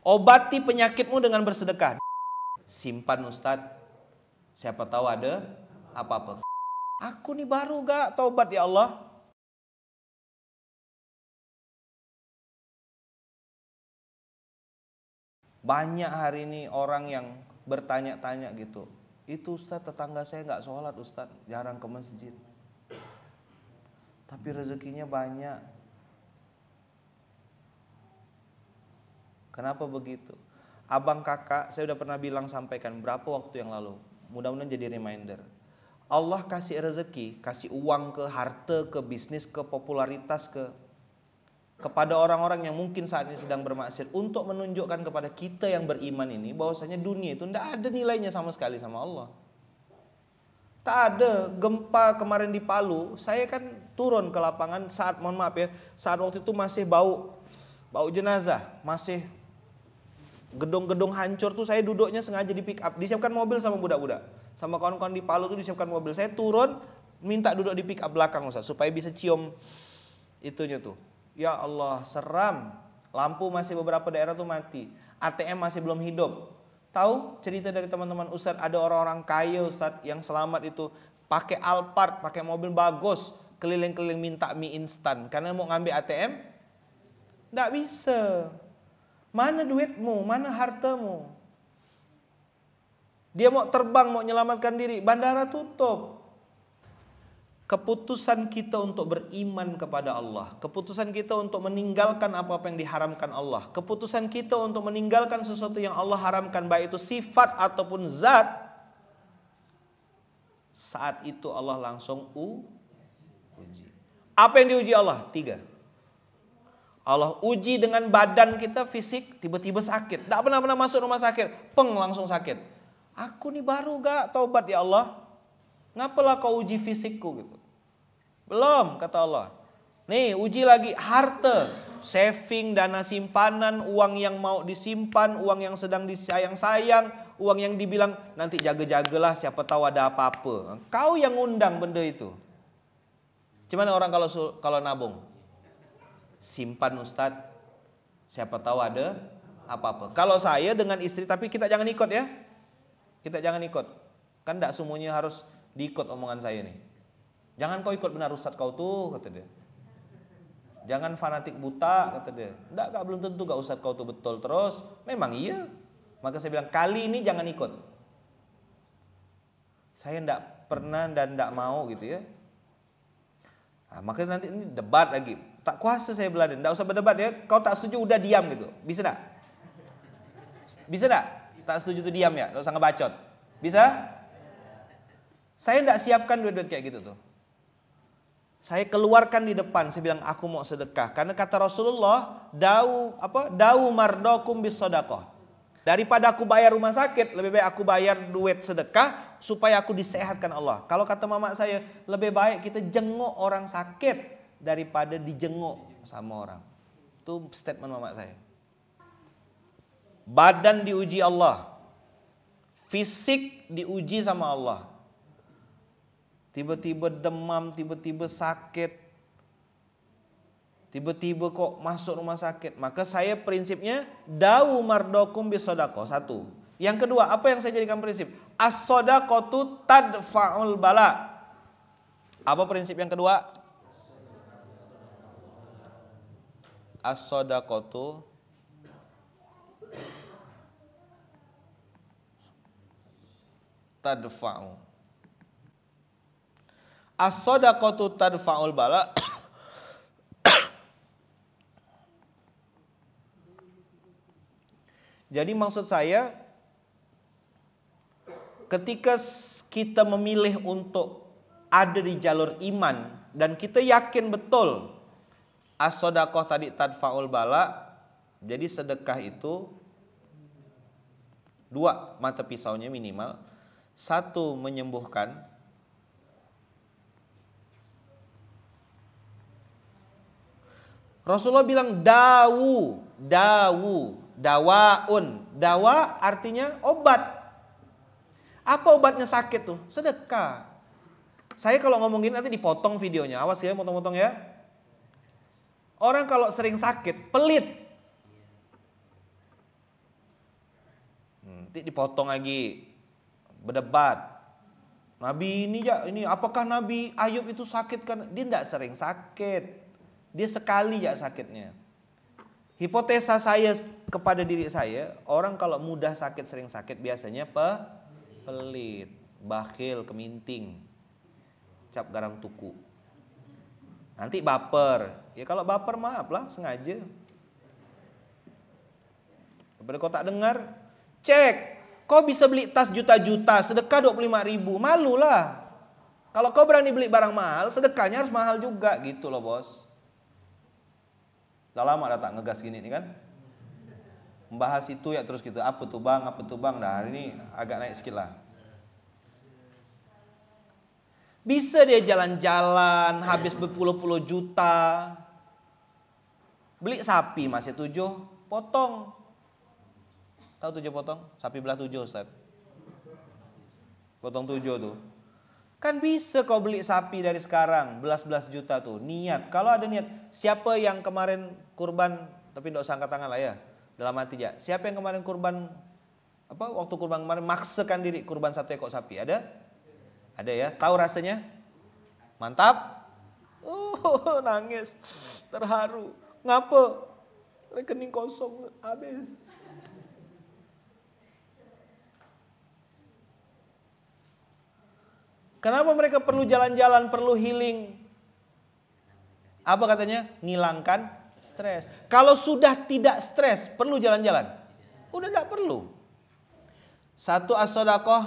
Obati penyakitmu dengan bersedekah. Simpan Ustadz. Siapa tahu ada apa-apa. Aku nih baru gak taubat ya Allah. Banyak hari ini orang yang bertanya-tanya gitu. Itu Ustadz tetangga saya gak sholat Ustadz, jarang ke masjid. Tapi rezekinya banyak, Kenapa begitu? Abang kakak, saya udah pernah bilang sampaikan berapa waktu yang lalu. Mudah-mudahan jadi reminder. Allah kasih rezeki, kasih uang ke harta, ke bisnis, ke popularitas, ke kepada orang-orang yang mungkin saat ini sedang bermaksiat untuk menunjukkan kepada kita yang beriman ini bahwasanya dunia itu tidak ada nilainya sama sekali sama Allah. Tak ada gempa kemarin di Palu, saya kan turun ke lapangan saat mohon maaf ya, saat waktu itu masih bau bau jenazah, masih gedung-gedung hancur tuh saya duduknya sengaja di pick up disiapkan mobil sama budak-budak sama kawan-kawan di Palu tuh disiapkan mobil saya turun minta duduk di pick up belakang Ustaz supaya bisa cium itunya tuh ya Allah seram lampu masih beberapa daerah tuh mati ATM masih belum hidup tahu cerita dari teman-teman Ustaz ada orang-orang kaya Ustaz yang selamat itu pakai Alphard pakai mobil bagus keliling-keliling minta mie instan karena mau ngambil ATM nggak bisa Mana duitmu? Mana hartamu? Dia mau terbang, mau menyelamatkan diri. Bandara tutup. Keputusan kita untuk beriman kepada Allah. Keputusan kita untuk meninggalkan apa-apa yang diharamkan Allah. Keputusan kita untuk meninggalkan sesuatu yang Allah haramkan. Baik itu sifat ataupun zat. Saat itu Allah langsung uji. Apa yang diuji Allah? Tiga. Allah uji dengan badan kita fisik tiba-tiba sakit. Tidak pernah-pernah masuk rumah sakit. Peng langsung sakit. Aku nih baru gak taubat ya Allah. Ngapalah kau uji fisikku gitu. Belum kata Allah. Nih uji lagi harta, saving, dana simpanan, uang yang mau disimpan, uang yang sedang disayang-sayang, uang yang dibilang nanti jaga-jagalah siapa tahu ada apa-apa. Kau yang undang benda itu. Cuman orang kalau kalau nabung? simpan Ustadz. Siapa tahu ada apa-apa. Kalau saya dengan istri, tapi kita jangan ikut ya. Kita jangan ikut. Kan tidak semuanya harus diikut omongan saya nih. Jangan kau ikut benar Ustadz kau tuh, kata dia. Jangan fanatik buta, kata dia. Tidak, belum tentu gak Ustadz kau tuh betul terus. Memang iya. Maka saya bilang, kali ini jangan ikut. Saya tidak pernah dan tidak mau gitu ya Nah, makanya nanti ini debat lagi. Tak kuasa saya Belanda. Tidak usah berdebat ya. Kau tak setuju udah diam gitu. Bisa tak? Bisa tak? Tak setuju itu diam ya. Tidak usah ngebacot. Bisa? Saya tidak siapkan duit-duit kayak gitu tuh. Saya keluarkan di depan, saya bilang aku mau sedekah. Karena kata Rasulullah, dau apa? Dau mardokum bisodakoh. Daripada aku bayar rumah sakit, lebih baik aku bayar duit sedekah supaya aku disehatkan Allah. Kalau kata mama saya, lebih baik kita jenguk orang sakit daripada dijenguk sama orang. Itu statement mama saya. Badan diuji Allah. Fisik diuji sama Allah. Tiba-tiba demam, tiba-tiba sakit. Tiba-tiba kok masuk rumah sakit. Maka saya prinsipnya, dawu mardokum bisodakoh. Satu, yang kedua, apa yang saya jadikan prinsip? As-sodaqotu tadfa'ul bala. Apa prinsip yang kedua? As-sodaqotu tadfa'u. As-sodaqotu tadfa'ul bala. Jadi maksud saya ketika kita memilih untuk ada di jalur iman dan kita yakin betul as tadi tadfaul bala jadi sedekah itu dua mata pisaunya minimal satu menyembuhkan Rasulullah bilang dawu, dawu, dawaun. Dawa artinya obat. Apa obatnya sakit tuh? Sedekah. Saya kalau ngomongin nanti dipotong videonya. Awas ya, motong-motong ya. Orang kalau sering sakit, pelit. Nanti dipotong lagi. Berdebat. Nabi ini ya, ini apakah Nabi Ayub itu sakit kan? Dia tidak sering sakit. Dia sekali ya sakitnya. Hipotesa saya kepada diri saya, orang kalau mudah sakit sering sakit biasanya pe pelit, bakhil, keminting, cap garam tuku. Nanti baper. Ya kalau baper maaf lah, sengaja. Daripada kau tak dengar, cek. Kau bisa beli tas juta-juta, sedekah 25 ribu, malulah. Kalau kau berani beli barang mahal, sedekahnya harus mahal juga gitu loh bos. Udah lama dah tak ngegas gini nih kan membahas itu ya terus gitu apa tuh bang apa tuh bang dah hari ini agak naik sikit lah bisa dia jalan-jalan habis berpuluh-puluh juta beli sapi masih ya, tujuh potong tahu tujuh potong sapi belah tujuh set potong tujuh tuh Kan bisa kau beli sapi dari sekarang, belas-belas juta tuh. Niat. Kalau ada niat, siapa yang kemarin kurban, tapi tidak usah angkat tangan lah ya dalam hatinya. Siapa yang kemarin kurban apa waktu kurban kemarin maksakan diri kurban satu ekor sapi? Ada? Ada ya. Tahu rasanya? Mantap. Uh, nangis, terharu. Ngapa? Rekening kosong habis. Kenapa mereka perlu jalan-jalan, perlu healing? Apa katanya? Ngilangkan Stres. Kalau sudah tidak stres, perlu jalan-jalan? Udah tidak perlu. Satu asodakoh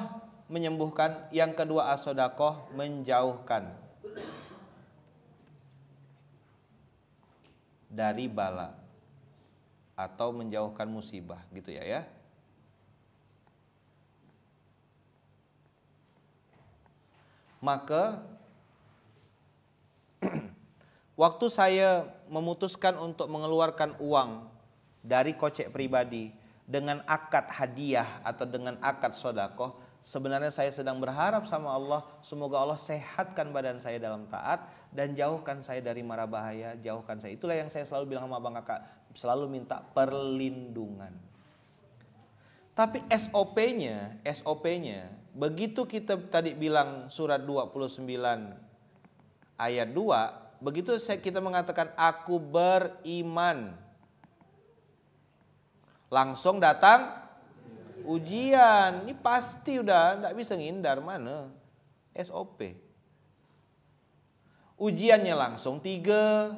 menyembuhkan, yang kedua asodakoh menjauhkan dari bala atau menjauhkan musibah gitu ya ya. Maka waktu saya memutuskan untuk mengeluarkan uang dari kocek pribadi dengan akad hadiah atau dengan akad sodakoh sebenarnya saya sedang berharap sama Allah semoga Allah sehatkan badan saya dalam taat dan jauhkan saya dari mara bahaya jauhkan saya itulah yang saya selalu bilang sama abang kakak selalu minta perlindungan tapi SOP-nya SOP-nya begitu kita tadi bilang surat 29 ayat 2 Begitu kita mengatakan aku beriman. Langsung datang ujian. Ini pasti udah nggak bisa ngindar mana. SOP. Ujiannya langsung tiga.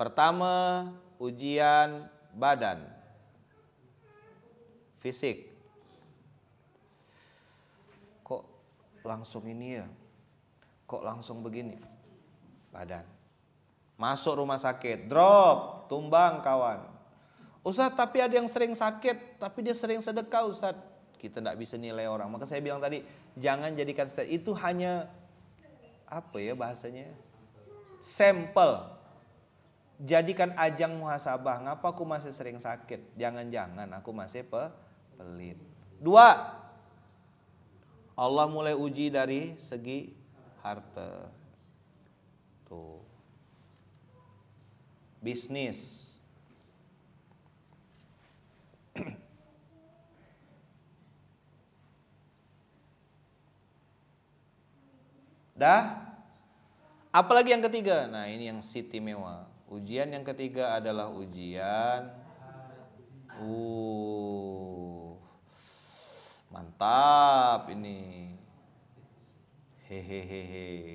Pertama, ujian badan. Fisik. Kok langsung ini ya? Kok langsung begini? badan. Masuk rumah sakit, drop, tumbang kawan. Ustaz, tapi ada yang sering sakit, tapi dia sering sedekah Ustaz. Kita tidak bisa nilai orang. Maka saya bilang tadi, jangan jadikan stat itu hanya apa ya bahasanya? Sampel. Jadikan ajang muhasabah. Ngapa aku masih sering sakit? Jangan-jangan aku masih pe pelit. Dua, Allah mulai uji dari segi harta. Tuh. Bisnis. Dah. Apalagi yang ketiga? Nah, ini yang siti mewah. Ujian yang ketiga adalah ujian uh mantap ini. Hehehehe.